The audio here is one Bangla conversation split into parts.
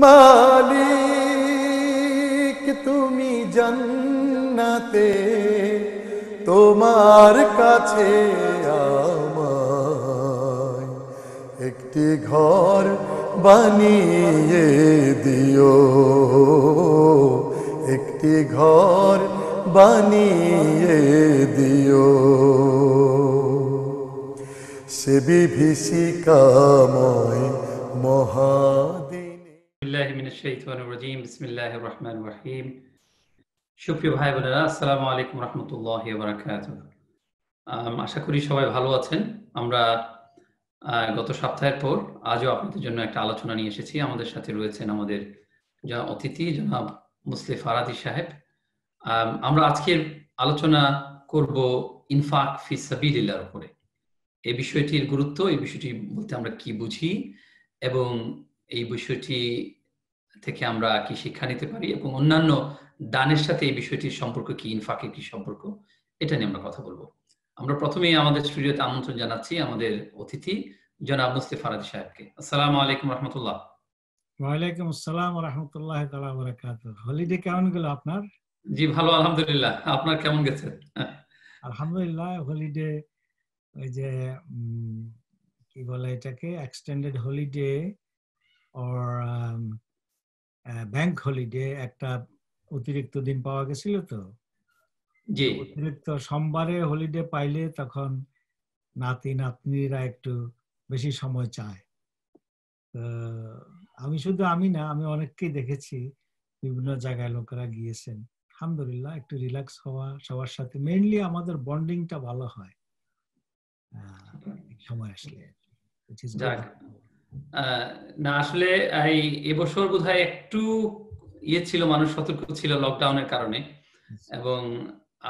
মালিক তুমি জন্নতে তোমার কাছে আমায় একটি ঘর বানিয়ে দিও একটি ঘর বানিয়ে দিও সে বিভীষিকাময় মহান সুপ্রিয় ভাই বোনেরা আসসালামু আলাইকুম রহমতুল্লাহ বারাকাত আশা করি সবাই ভালো আছেন আমরা গত সপ্তাহের পর আজও আপনাদের জন্য একটা আলোচনা নিয়ে এসেছি আমাদের সাথে রয়েছেন আমাদের যা অতিথি জনাব মুসলিফ ফারাদি সাহেব আমরা আজকের আলোচনা করব ইনফাক ফি সাবিল্লার উপরে এই বিষয়টির গুরুত্ব এই বিষয়টি বলতে আমরা কি বুঝি এবং এই বিষয়টি থেকে আমরা কি শিক্ষা নিতে পারি এবং অন্যান্য দানের সাথে এই বিষয়টির সম্পর্ক কি ইনফাকের কি সম্পর্ক এটা নিয়ে আমরা কথা বলবো আমরা প্রথমেই আমাদের স্টুডিওতে আমন্ত্রণ জানাচ্ছি আমাদের অতিথি জনাব মুস্তি ফারাদি সাহেবকে আসসালামু আলাইকুম রহমতুল্লাহ ওয়ালাইকুম আসসালাম রহমতুল্লাহ বারাকাতু হলিডে কেমন গেল আপনার জি ভালো আলহামদুলিল্লাহ আপনার কেমন গেছে আলহামদুলিল্লাহ হলিডে ওই যে কি বলে এটাকে extended holiday or um, bank holiday একটা অতিরিক্ত দিন পাওয়া গেছিল তো জি অতিরিক্ত সোমবারে হলিডে পাইলে তখন নাতি নাতনিরা একটু বেশি সময় চায় তো আমি শুধু আমি না আমি অনেককেই দেখেছি বিভিন্ন জায়গায় লোকেরা গিয়েছেন আলহামদুলিল্লাহ একটু রিল্যাক্স হওয়া সবার সাথে মেইনলি আমাদের বন্ডিংটা ভালো হয় সময় আসলে না আসলে এই এবছর বোধহয় একটু ইয়ে ছিল মানুষ সতর্ক ছিল লকডাউনের কারণে এবং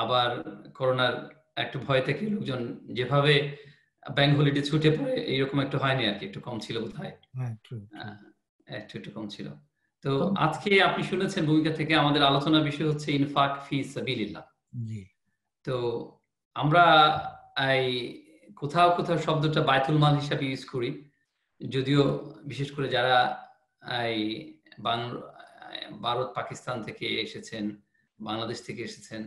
আবার করোনার একটু ভয় থেকে লোকজন যেভাবে ব্যাংক হলিডে ছুটে পড়ে এইরকম একটু হয়নি আর কি একটু কম ছিল বোধ হয় হ্যাঁ, একটু একটু কম ছিল তো আজকে আপনি শুনেছেন ভূমিকা থেকে আমাদের আলোচনার বিষয় হচ্ছে ইনফাক ফি সাবিলিল্লাহ তো আমরা এই কোথাও কোথাও শব্দটা বাইতুল মাল হিসাবে ইউজ করি যদিও বিশেষ করে যারা এই ভারত পাকিস্তান থেকে এসেছেন বাংলাদেশ থেকে এসেছেন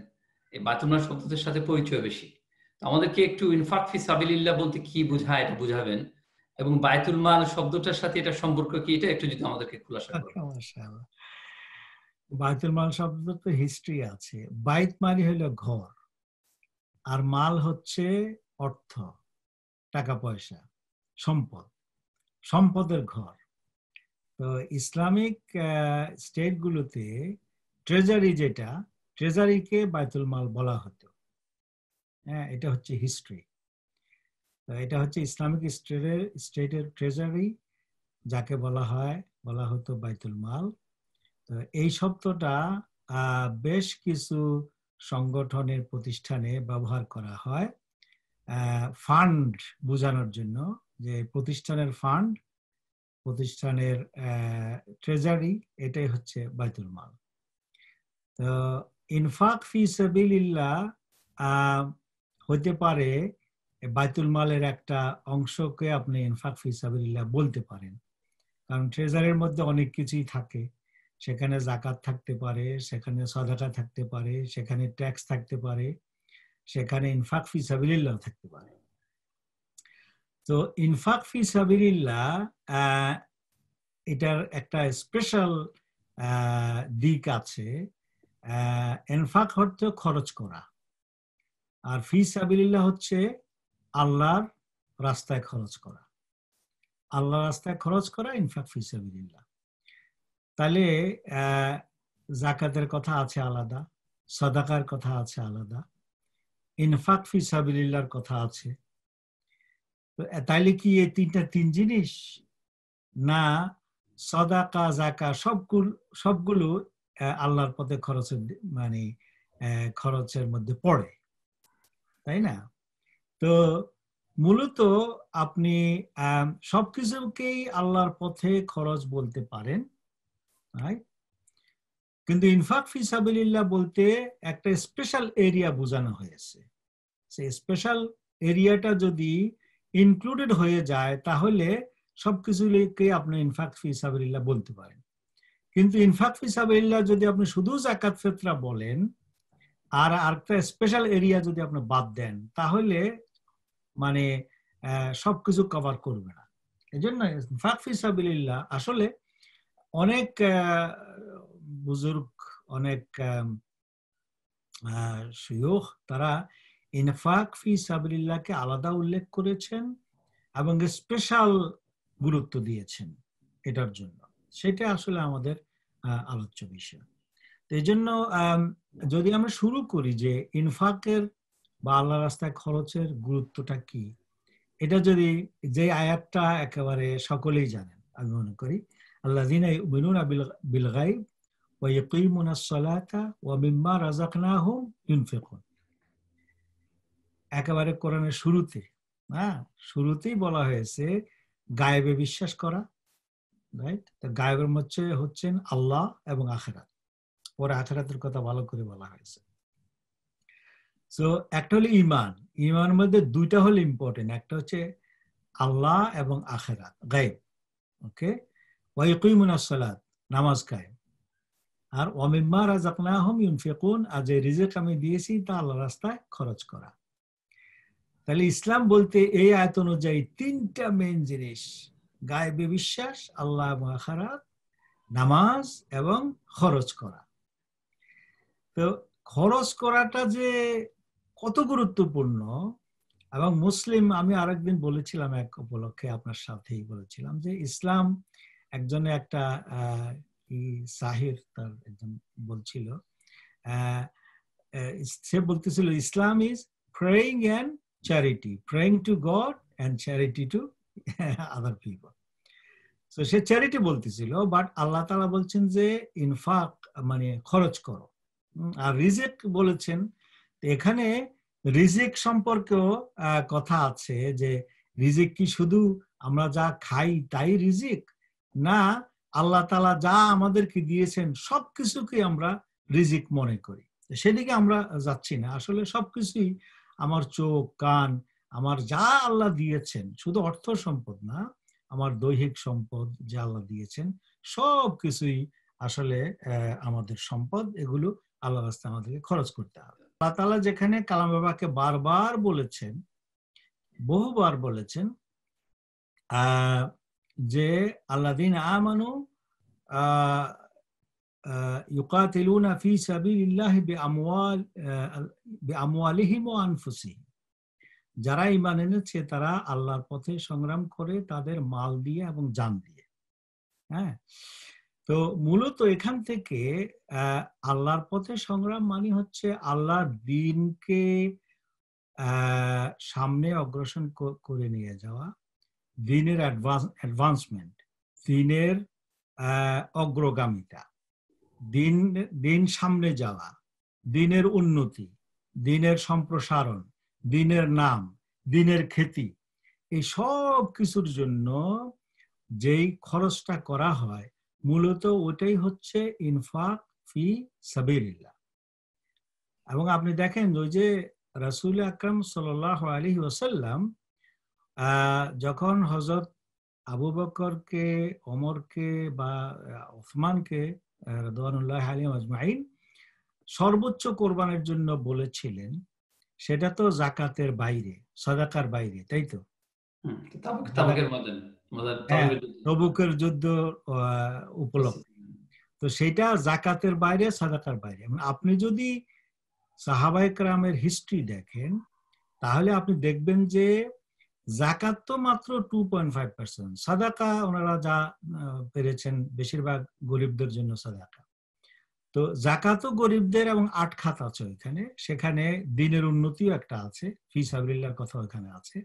এই বাতুনা শব্দদের সাথে পরিচয় বেশি তো আমাদেরকে একটু ইনফাক্ট ফি সাবিলিল্লাহ বলতে কি বোঝায় এটা বুঝাবেন এবং বায়তুল মাল শব্দটার সাথে এটা সম্পর্ক কি এটা একটু যদি আমাদেরকে খুলাসা করেন হ্যাঁ, বায়তুল মাল শব্দ তো হিস্ট্রি আছে বাইত মানে হলো ঘর আর মাল হচ্ছে অর্থ টাকা পয়সা সম্পদ সম্পদের ঘর তো ইসলামিক স্টেটগুলোতে ট্রেজারি যেটা ট্রেজারিকে বাইতুল মাল বলা হতো হ্যাঁ এটা হচ্ছে হিস্ট্রি তো এটা হচ্ছে ইসলামিক স্টেটের স্টেটের ট্রেজারি যাকে বলা হয় বলা হতো বাইতুল মাল তো এই শব্দটা বেশ কিছু সংগঠনের প্রতিষ্ঠানে ব্যবহার করা হয় ফান্ড বোঝানোর জন্য যে প্রতিষ্ঠানের ফান্ড প্রতিষ্ঠানের ট্রেজারি এটাই হচ্ছে বাইতুল মাল তো ইনফাক ফি সাবিলিল্লা হতে পারে বাইতুল মালের একটা অংশকে আপনি ইনফাক ফি সাবিলিল্লা বলতে পারেন কারণ ট্রেজারের মধ্যে অনেক কিছুই থাকে সেখানে জাকাত থাকতে পারে সেখানে সদাটা থাকতে পারে সেখানে ট্যাক্স থাকতে পারে সেখানে ইনফাক ফি সাবিলিল্লাও থাকতে পারে তো ইনফাক ফি সাবিল্লাহ এটার একটা স্পেশাল uh, দিক আছে এনফাক uh, হচ্ছে খরচ করা আর ফি সাবিল্লাহ হচ্ছে আল্লাহর রাস্তায় খরচ করা আল্লাহ রাস্তায় খরচ করা ইনফাক ফি সাবিল্লাহ তাহলে জাকাতের uh, কথা আছে আলাদা সদাকার কথা আছে আলাদা ইনফাক ফি সাবিল্লাহর কথা আছে তাইলে কি এই তিনটা তিন জিনিস না সদাকা জাকা সবগুলো সবগুলো আল্লাহর পথে খরচের মানে খরচের মধ্যে পড়ে তাই না তো মূলত আপনি সবকিছুকেই আল্লাহর পথে খরচ বলতে পারেন কিন্তু ইনফাক ফিসাবিল্লা বলতে একটা স্পেশাল এরিয়া বোঝানো হয়েছে সেই স্পেশাল এরিয়াটা যদি আহ ইনক্লুডেড হয়ে যায় তাহলে সব কিছুকে আপনি ইনফাক ফি সাবিল্লাহ বলতে পারেন কিন্তু ইনফাক ফি সাবিল্লাহ যদি আপনি শুধু জাকাত ফেতরা বলেন আর আরেকটা স্পেশাল এরিয়া যদি আপনি বাদ দেন তাহলে মানে সবকিছু কভার করবে না এই জন্য ইনফাক ফি সাবিল্লাহ আসলে অনেক বুজুর্গ অনেক শিয়ুখ তারা ইনফাক ফি সাবিল্লাহকে আলাদা উল্লেখ করেছেন এবং স্পেশাল গুরুত্ব দিয়েছেন এটার জন্য সেটা আসলে আমাদের আলোচ্য বিষয় এই জন্য যদি আমরা শুরু করি যে ইনফাকের বা আল্লাহ রাস্তায় খরচের গুরুত্বটা কি এটা যদি যে আয়াতটা একেবারে সকলেই জানেন আমি মনে করি আল্লাহ মিনুন বিল গাইব ওয়া ইয়াকিমুনা সালাতা ওয়া মিম্মা রাযাকনাহুম ইউনফিকুন একেবারে কোরআনের শুরুতে হ্যাঁ শুরুতেই বলা হয়েছে গায়েবে বিশ্বাস করা রাইট গায়েবের মধ্যে হচ্ছেন আল্লাহ এবং আখেরাত ওর আখেরাতের কথা ভালো করে বলা হয়েছে তো একটা হলো ইমান ইমানের মধ্যে দুইটা হলো ইম্পর্টেন্ট একটা হচ্ছে আল্লাহ এবং আখেরাত গায়েব ওকে ওয়াইকুইমুনাসলাত নামাজ গায়েব আর অমিম্মা না হোম ইউনফেকুন আর যে রিজেক আমি দিয়েছি তা আল্লাহ রাস্তায় খরচ করা তাহলে ইসলাম বলতে এই আয়ত অনুযায়ী তিনটা মেন জিনিস গায়েবে বিশ্বাস আল্লাহ আখারাত নামাজ এবং খরচ করা তো খরচ করাটা যে কত গুরুত্বপূর্ণ এবং মুসলিম আমি আরেকদিন বলেছিলাম এক উপলক্ষে আপনার সাথেই বলেছিলাম যে ইসলাম একজনে একটা সাহির তার একজন বলছিল সে বলতেছিল Islam is praying and charity, praying to God and charity to other people. তো সে চ্যারিটি বলতেছিল বাট আল্লাহ তালা বলছেন যে ইনফাক মানে খরচ করো আর রিজেক বলেছেন এখানে রিজিক সম্পর্কেও কথা আছে যে রিজিক কি শুধু আমরা যা খাই তাই রিজিক না আল্লাহ তালা যা আমাদেরকে দিয়েছেন সবকিছুকে আমরা রিজিক মনে করি সেদিকে আমরা যাচ্ছি না আসলে সবকিছুই আমার চোখ কান আমার যা আল্লাহ দিয়েছেন শুধু অর্থ সম্পদ না আমার দৈহিক সম্পদ যা আল্লাহ দিয়েছেন সব কিছুই আসলে আমাদের সম্পদ এগুলো আল্লাহ রাস্তা আমাদেরকে খরচ করতে হবে আল্লাহ তালা যেখানে কালাম বাবাকে বারবার বলেছেন বহুবার বলেছেন যে দিন আমানু আহ يقاتلون في سبيل الله بأموال بأموالهم وأنفسهم যারা ইমান এনেছে তারা আল্লাহর পথে সংগ্রাম করে তাদের মাল দিয়ে এবং যান দিয়ে হ্যাঁ তো মূলত এখান থেকে আল্লাহর পথে সংগ্রাম মানে হচ্ছে আল্লাহর দিনকে সামনে অগ্রসর করে নিয়ে যাওয়া দিনের অ্যাডভান্সমেন্ট দিনের অগ্রগামিতা দিন দিন সামনে যাওয়া দিনের উন্নতি দিনের সম্প্রসারণ দিনের নাম দিনের খ্যাতি এই সব কিছুর জন্য যেই খরচটা করা হয় মূলত ওটাই হচ্ছে ইনফাক ফি সাবিল্লা এবং আপনি দেখেন ওই যে রাসুল আকরাম সাল আলী ওসাল্লাম যখন হজরত আবু বকরকে অমরকে বা ওসমানকে রদওয়ানুল্লাহ আলিম আজমাইন সর্বোচ্চ কোরবানের জন্য বলেছিলেন সেটা তো জাকাতের বাইরে সদাকার বাইরে তাই তো তবুকের হ্যাঁ, যুদ্ধ উপলক্ষে তো সেটা জাকাতের বাইরে সাদাকার বাইরে মানে আপনি যদি সাহাবাহিক রামের হিস্ট্রি দেখেন তাহলে আপনি দেখবেন যে জাকাত তো মাত্র টু পয়েন্ট ফাইভ পার্সেন্ট সাদাকা ওনারা যা পেরেছেন বেশিরভাগ গরিবদের জন্য সাদাকা তো জাকাতও গরিবদের এবং আট খাত আছে ওইখানে সেখানে দিনের উন্নতিও একটা আছে ফি সাবরিল্লার কথা ওখানে আছে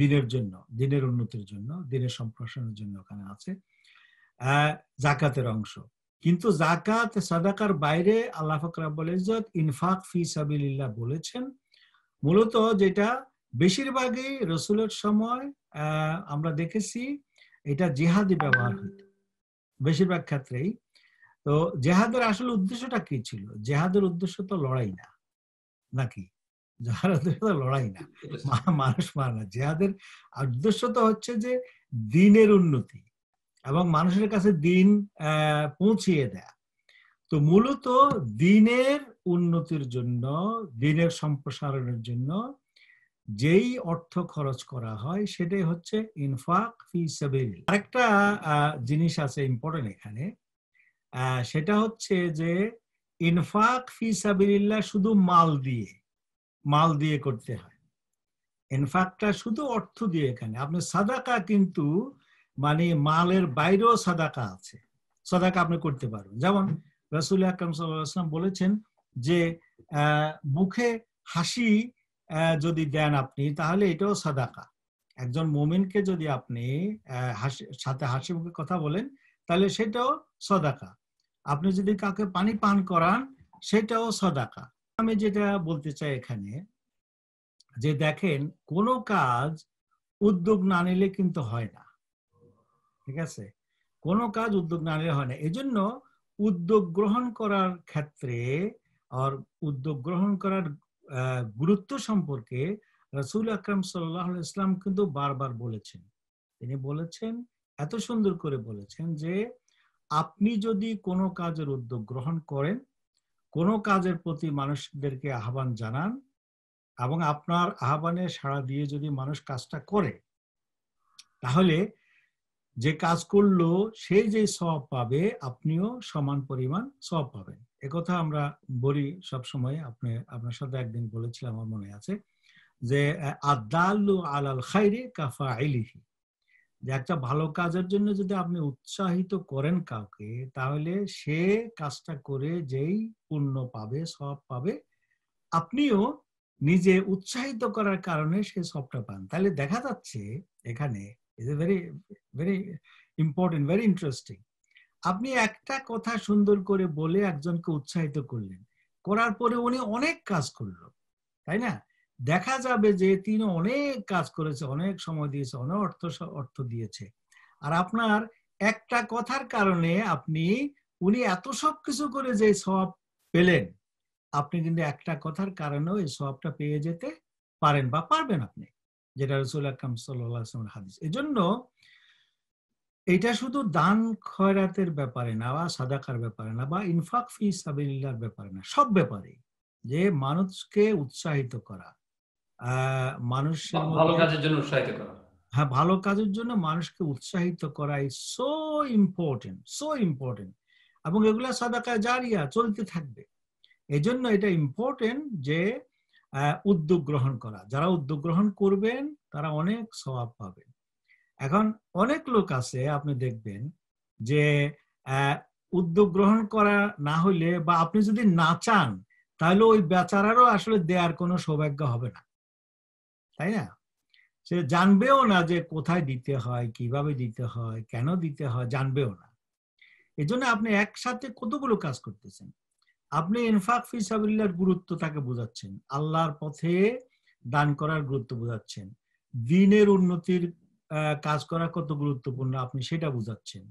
দিনের জন্য দিনের উন্নতির জন্য দিনের সম্প্রসারণের জন্য ওখানে আছে জাকাতের অংশ কিন্তু জাকাত সাদাকার বাইরে আল্লাহ ফকরাবুল ইজত ইনফাক ফি সাবিল্লাহ বলেছেন মূলত যেটা বেশিরভাগই রসুলের সময় আমরা দেখেছি এটা জেহাদি ব্যবহার হইত বেশিরভাগ ক্ষেত্রেই তো জেহাদের আসলে উদ্দেশ্যটা কি ছিল জেহাদের উদ্দেশ্য তো লড়াই না নাকি জেহাদের উদ্দেশ্য তো লড়াই না মানুষ মারা না জেহাদের উদ্দেশ্য তো হচ্ছে যে দিনের উন্নতি এবং মানুষের কাছে দিন পৌঁছিয়ে দেয়া তো মূলত দিনের উন্নতির জন্য দিনের সম্প্রসারণের জন্য যেই অর্থ খরচ করা হয় সেটাই হচ্ছে ইনফাক আরেকটা জিনিস আছে ইম্পর্টেন্ট এখানে সেটা হচ্ছে যে ইনফাক ফি সাবিল্লা শুধু মাল দিয়ে মাল দিয়ে করতে হয় ইনফাকটা শুধু অর্থ দিয়ে এখানে আপনি সাদাকা কিন্তু মানে মালের বাইরেও সাদাকা আছে সাদাকা আপনি করতে পারবেন যেমন রসুল আকরম সাল্লাম বলেছেন যে মুখে হাসি যদি দেন আপনি তাহলে এটাও সাদাকা একজন মোমেনকে যদি আপনি সাথে হাসি মুখে কথা বলেন তাহলে সেটাও সদাকা আপনি যদি কাউকে পানি পান করান সেটাও সদাকা আমি যেটা বলতে চাই এখানে যে দেখেন কোনো কাজ উদ্যোগ না নিলে কিন্তু হয় না ঠিক আছে কোনো কাজ উদ্যোগ না নিলে হয় না এই জন্য উদ্যোগ গ্রহণ করার ক্ষেত্রে আর উদ্যোগ গ্রহণ করার গুরুত্ব সম্পর্কে রসুল আকরাম সাল্লাহ ইসলাম কিন্তু বারবার বলেছেন তিনি বলেছেন এত সুন্দর করে বলেছেন যে আপনি যদি কোনো কাজের উদ্যোগ গ্রহণ করেন কোনো কাজের প্রতি মানুষদেরকে আহ্বান জানান এবং আপনার আহ্বানে সাড়া দিয়ে যদি মানুষ কাজটা করে তাহলে যে কাজ করলো সেই যে সব পাবে আপনিও সমান পরিমাণ সব পাবেন একথা আমরা বলি সবসময় আপনি আপনার সাথে একদিন বলেছিলাম আমার মনে আছে যে আল আলাল খাইরে কাফা আইলিহি যে একটা ভালো কাজের জন্য যদি আপনি উৎসাহিত করেন কাউকে তাহলে সে কাজটা করে যেই পুণ্য পাবে সব পাবে আপনিও নিজে উৎসাহিত করার কারণে সে সবটা পান তাহলে দেখা যাচ্ছে এখানে is a very very important very interesting আপনি একটা কথা সুন্দর করে বলে একজনকে উৎসাহিত করলেন করার পরে উনি অনেক কাজ করলো তাই না দেখা যাবে যে তিনি অনেক কাজ করেছে অনেক সময় দিয়েছে অনেক অর্থ অর্থ দিয়েছে আর আপনার একটা কথার কারণে আপনি উনি এত সব কিছু করে যে সব পেলেন আপনি কিন্তু একটা কথার কারণেও এই সবটা পেয়ে যেতে পারেন বা পারবেন আপনি যেটা রসুল আকরাম সাল্লাহ হাদিস এজন্য এটা শুধু দান খয়রাতের ব্যাপারে না বা সাদাকার ব্যাপারে না বা ইনফাক ফি সাবিল্লার ব্যাপারে না সব ব্যাপারে যে মানুষকে উৎসাহিত করা মানুষের ভালো কাজের জন্য উৎসাহিত করা হ্যাঁ ভালো কাজের জন্য মানুষকে উৎসাহিত করা সো ইম্পর্টেন্ট সো ইম্পর্টেন্ট এবং এগুলা সাদাকা জারিয়া চলতে থাকবে এই জন্য এটা ইম্পর্টেন্ট যে উদ্যোগ গ্রহণ করা যারা উদ্যোগ গ্রহণ করবেন তারা অনেক স্বভাব পাবেন এখন অনেক লোক আছে আপনি দেখবেন যে উদ্যোগ গ্রহণ করা না হলে বা আপনি যদি না চান তাহলে ওই বেচারারও আসলে দেয়ার কোনো সৌভাগ্য হবে না তাই না সে জানবেও না যে কোথায় দিতে হয় কিভাবে দিতে হয় কেন দিতে হয় জানবেও না এজন্য আপনি একসাথে কতগুলো কাজ করতেছেন আপনি ইনফাক ফিসাবিল্লার গুরুত্ব তাকে বোঝাচ্ছেন আল্লাহর পথে দান করার গুরুত্ব বোঝাচ্ছেন দিনের উন্নতির কাজ করা কত গুরুত্বপূর্ণ আপনি সেটা বুঝাচ্ছেন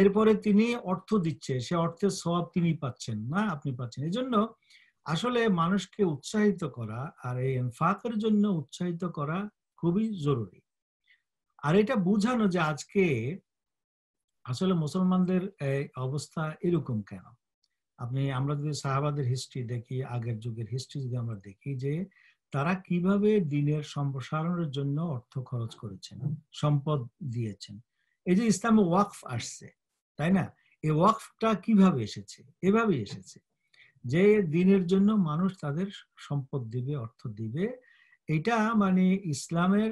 এরপরে তিনি অর্থ দিচ্ছে সে অর্থের সব তিনি পাচ্ছেন না আপনি পাচ্ছেন এই জন্য আসলে মানুষকে উৎসাহিত করা আর এই ফাঁকের জন্য উৎসাহিত করা খুবই জরুরি আর এটা বুঝানো যে আজকে আসলে মুসলমানদের অবস্থা এরকম কেন আপনি আমরা যদি সাহাবাদের হিস্ট্রি দেখি আগের যুগের হিস্ট্রি যদি আমরা দেখি যে আহ তারা কিভাবে দিনের সম্প্রসারণের জন্য অর্থ খরচ করেছেন সম্পদ দিয়েছেন এই যে ইসলামে ওয়াকফ আসছে তাই না এই ওয়াকফটা কিভাবে এসেছে এভাবে এসেছে যে দিনের জন্য মানুষ তাদের সম্পদ দিবে অর্থ দিবে এটা মানে ইসলামের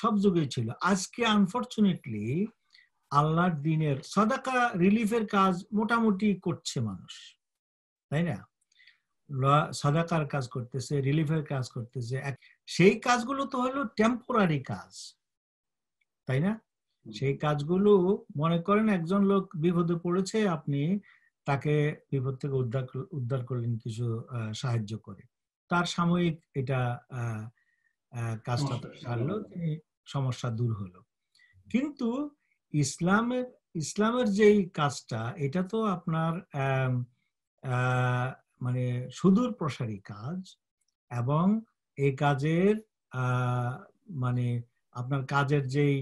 সব যুগেই ছিল আজকে আনফর্চুনেটলি আল্লাহর দিনের সদাকা রিলিফের কাজ মোটামুটি করছে মানুষ তাই না সাদাকার কাজ করতেছে রিলিফের কাজ করতেছে সেই কাজগুলো তো হলো টেম্পোরারি কাজ তাই না সেই কাজগুলো মনে করেন একজন লোক বিপদে পড়েছে আপনি তাকে বিপদ থেকে উদ্ধার উদ্ধার করলেন কিছু সাহায্য করে তার সাময়িক এটা কাজটা সারলো সমস্যা দূর হলো কিন্তু ইসলামের ইসলামের যেই কাজটা এটা তো আপনার মানে সুদূর প্রসারী কাজ এবং এই কাজের মানে আপনার কাজের যেই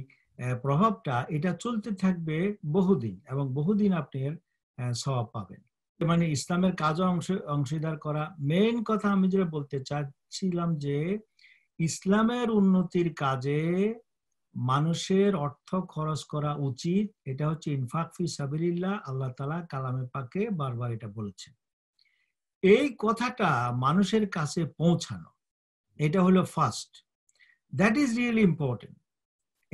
প্রভাবটা এটা চলতে থাকবে বহুদিন এবং বহুদিন আপনার স্বভাব পাবেন মানে ইসলামের কাজও অংশ অংশীদার করা মেন কথা আমি যেটা বলতে চাচ্ছিলাম যে ইসলামের উন্নতির কাজে মানুষের অর্থ খরচ করা উচিত এটা হচ্ছে ইনফাকফি সাবিল্লা আল্লাহ তালা কালামে পাকে বারবার এটা বলছেন এই কথাটা মানুষের কাছে পৌঁছানো এটা হলো first that is really important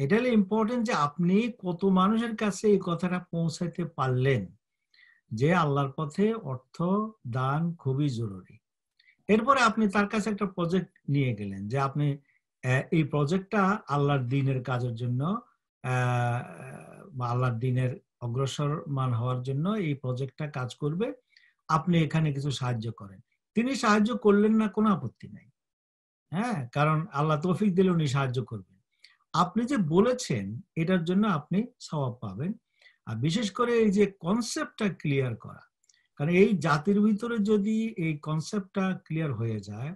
এটা হলো ইম্পর্টেন্ট যে আপনি কত মানুষের কাছে এই কথাটা পৌঁছাতে পারলেন যে আল্লাহর পথে অর্থ দান খুবই জরুরি এরপরে আপনি তার কাছে একটা প্রজেক্ট নিয়ে গেলেন যে আপনি এই প্রজেক্টটা আল্লাহর দিনের কাজের জন্য আল্লাহর দিনের অগ্রসরমান হওয়ার জন্য এই প্রজেক্টটা কাজ করবে আপনি এখানে কিছু সাহায্য করেন তিনি সাহায্য করলেন না কোনো আপত্তি নাই হ্যাঁ কারণ আল্লাহ তৌফিক দিলে উনি সাহায্য করবেন আপনি যে বলেছেন এটার জন্য আপনি স্বভাব পাবেন আর বিশেষ করে এই যে কনসেপ্টটা ক্লিয়ার করা কারণ এই জাতির ভিতরে যদি এই কনসেপ্টটা ক্লিয়ার হয়ে যায়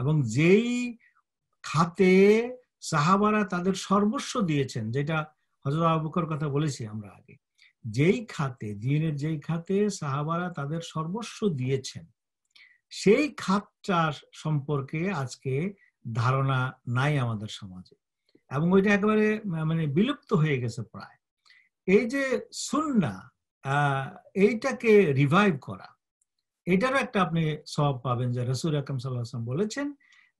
এবং যেই খাতে সাহাবারা তাদের সর্বস্ব দিয়েছেন যেটা হজরত আবুকর কথা বলেছি আমরা আগে যেই খাতে দিনের যেই খাতে সাহাবারা তাদের সর্বস্ব দিয়েছেন সেই খাতটা সম্পর্কে আজকে ধারণা নাই আমাদের সমাজে এবং ওইটা একেবারে মানে বিলুপ্ত হয়ে গেছে প্রায় এই যে সুন্না এইটাকে রিভাইভ করা এটারও একটা আপনি সব পাবেন যে রসুল আকম সাল্লাম বলেছেন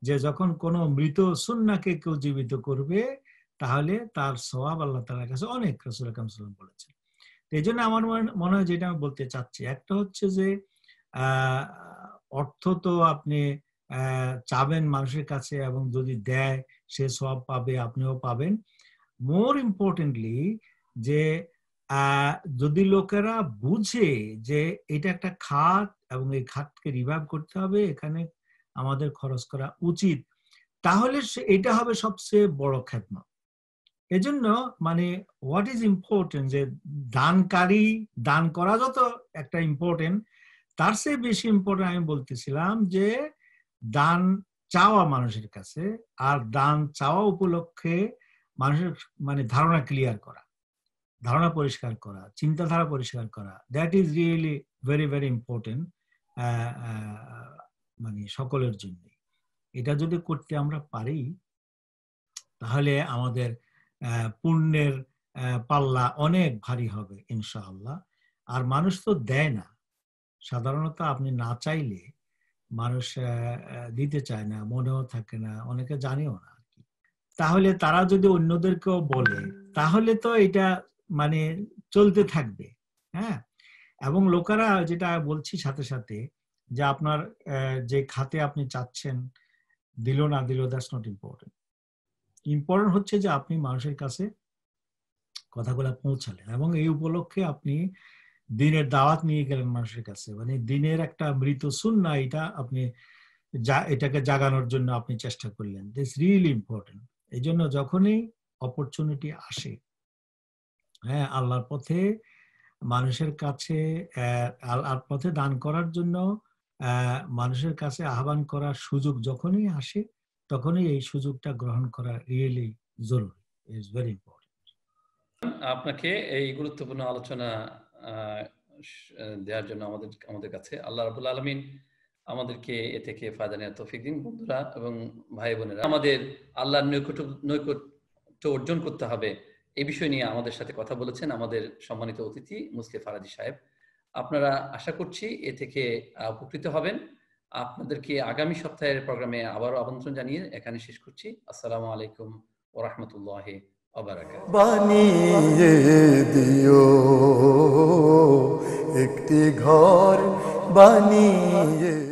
যে যখন কোনো মৃত সুন্নাকে কেউ জীবিত করবে তাহলে তার সবাব আল্লাহ তালার কাছে অনেক রসুল আকম সাল্লাম বলেছেন এই জন্য আমার মনে হয় যেটা আমি বলতে চাচ্ছি একটা হচ্ছে যে অর্থ তো আপনি চাবেন মানুষের কাছে এবং যদি দেয় সে সব পাবে আপনিও পাবেন মোর ইম্পর্টেন্টলি যে যদি লোকেরা বুঝে যে এটা একটা খাত এবং এই খাতকে রিভাইভ করতে হবে এখানে আমাদের খরচ করা উচিত তাহলে এটা হবে সবচেয়ে বড় খ্যাতমত এজন্য মানে হোয়াট ইজ ইম্পর্টেন্ট যে দানকারী দান করা যত একটা ইম্পর্টেন্ট তার চেয়ে বেশি ইম্পর্টেন্ট আমি বলতেছিলাম যে দান চাওয়া মানুষের কাছে আর দান চাওয়া উপলক্ষে মানুষের মানে ধারণা ক্লিয়ার করা ধারণা পরিষ্কার করা চিন্তাধারা পরিষ্কার করা that is really very very important মানে সকলের জন্য এটা যদি করতে আমরা পারি তাহলে আমাদের পুণ্যের পাল্লা অনেক ভারী হবে ইনশাআল্লাহ আর মানুষ তো দেয় না সাধারণত আপনি না চাইলে মানুষ দিতে চায় না মনেও থাকে না অনেকে জানেও না আর কি তাহলে তারা যদি অন্যদেরকেও বলে তাহলে তো এটা মানে চলতে থাকবে হ্যাঁ এবং লোকেরা যেটা বলছি সাথে সাথে যে আপনার যে খাতে আপনি চাচ্ছেন দিল না দিল দ্যাটস নট ইম্পর্টেন্ট ইম্পর্টেন্ট হচ্ছে যে আপনি মানুষের কাছে কথাগুলো পৌঁছালেন এবং এই উপলক্ষে আপনি দিনের দাওয়াত নিয়ে গেলেন মানুষের কাছে মানে দিনের একটা মৃত না এটা আপনি এটাকে জাগানোর জন্য আপনি চেষ্টা করলেন দিস রিয়েলি ইম্পর্টেন্ট এই জন্য যখনই অপরচুনিটি আসে হ্যাঁ আল্লাহর পথে মানুষের কাছে আল্লাহর পথে দান করার জন্য মানুষের কাছে আহ্বান করার সুযোগ যখনই আসে তখনই এই সুযোগটা গ্রহণ করা রিয়েলি জরুরি ইজ ভেরি ইম্পর্টেন্ট আপনাকে এই গুরুত্বপূর্ণ আলোচনা দেওয়ার জন্য আমাদের আমাদের কাছে আল্লাহ রাবুল আলমিন আমাদেরকে এ থেকে ফায়দা নেওয়ার তৌফিক দিন বন্ধুরা এবং ভাই বোনেরা আমাদের আল্লাহর নৈকট নৈকট্য অর্জন করতে হবে এই বিষয় নিয়ে আমাদের সাথে কথা বলেছেন আমাদের সম্মানিত অতিথি মুসলিফ ফারাজি সাহেব আপনারা আশা করছি এ থেকে উপকৃত হবেন আপনাদেরকে আগামী সপ্তাহের প্রোগ্রামে আবারও আমন্ত্রণ জানিয়ে এখানে শেষ করছি আসসালামু আলাইকুম ও রহমতুল্লাহ বানিয়ে দিও একটি ঘর বানিয়ে